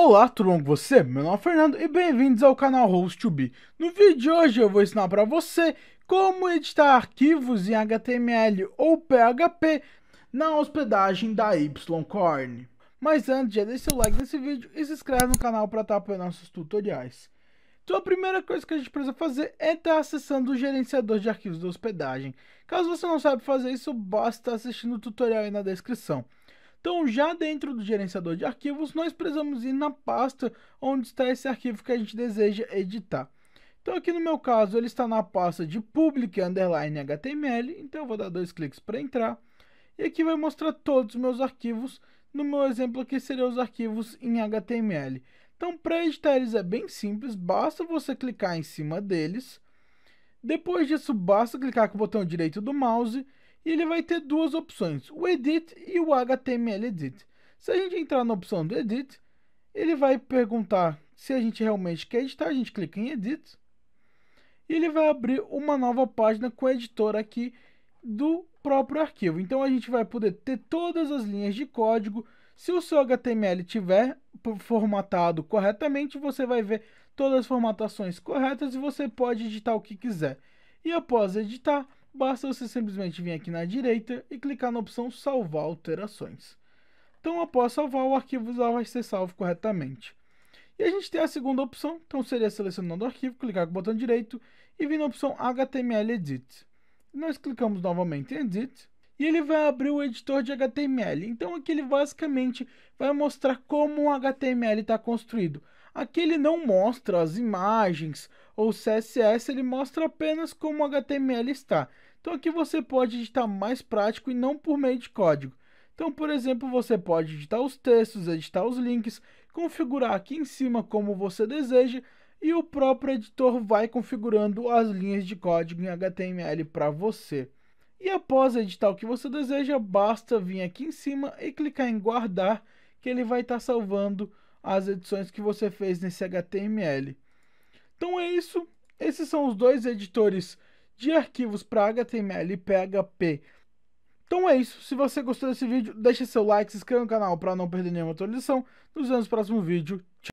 Olá, tudo bom com você? Meu nome é Fernando e bem-vindos ao canal Host2B. No vídeo de hoje eu vou ensinar para você como editar arquivos em HTML ou PHP na hospedagem da YCorn. Mas antes, já deixa seu like nesse vídeo e se inscreve no canal para estar apoiando nossos tutoriais. Então a primeira coisa que a gente precisa fazer é estar acessando o gerenciador de arquivos da hospedagem. Caso você não saiba fazer isso, basta estar assistindo o tutorial aí na descrição. Então, já dentro do gerenciador de arquivos, nós precisamos ir na pasta onde está esse arquivo que a gente deseja editar. Então, aqui no meu caso, ele está na pasta de public underline html, então eu vou dar dois cliques para entrar. E aqui vai mostrar todos os meus arquivos, no meu exemplo aqui seriam os arquivos em HTML. Então, para editar eles é bem simples, basta você clicar em cima deles. Depois disso, basta clicar com o botão direito do mouse e ele vai ter duas opções, o Edit e o HTML Edit. Se a gente entrar na opção do Edit, ele vai perguntar se a gente realmente quer editar, a gente clica em Edit, e ele vai abrir uma nova página com o editor aqui do próprio arquivo. Então a gente vai poder ter todas as linhas de código. Se o seu HTML tiver formatado corretamente, você vai ver todas as formatações corretas e você pode editar o que quiser. E após editar, basta você simplesmente vir aqui na direita e clicar na opção Salvar alterações. Então, após salvar, o arquivo já vai ser salvo corretamente. E a gente tem a segunda opção, então seria selecionando o arquivo, clicar com o botão direito e vir na opção HTML Edit. Nós clicamos novamente em Edit e ele vai abrir o editor de HTML. Então aqui ele basicamente vai mostrar como o HTML está construído. Aqui ele não mostra as imagens, ou CSS ele mostra apenas como o HTML está. Então aqui você pode editar mais prático e não por meio de código. Então, por exemplo, você pode editar os textos, editar os links, configurar aqui em cima como você deseja e o próprio editor vai configurando as linhas de código em HTML para você. E após editar o que você deseja, basta vir aqui em cima e clicar em guardar que ele vai estar tá salvando as edições que você fez nesse HTML. Então é isso. Esses são os dois editores de arquivos para HTML e PHP. Então é isso. Se você gostou desse vídeo, deixe seu like, se inscreva no canal para não perder nenhuma atualização. Nos vemos no próximo vídeo. Tchau.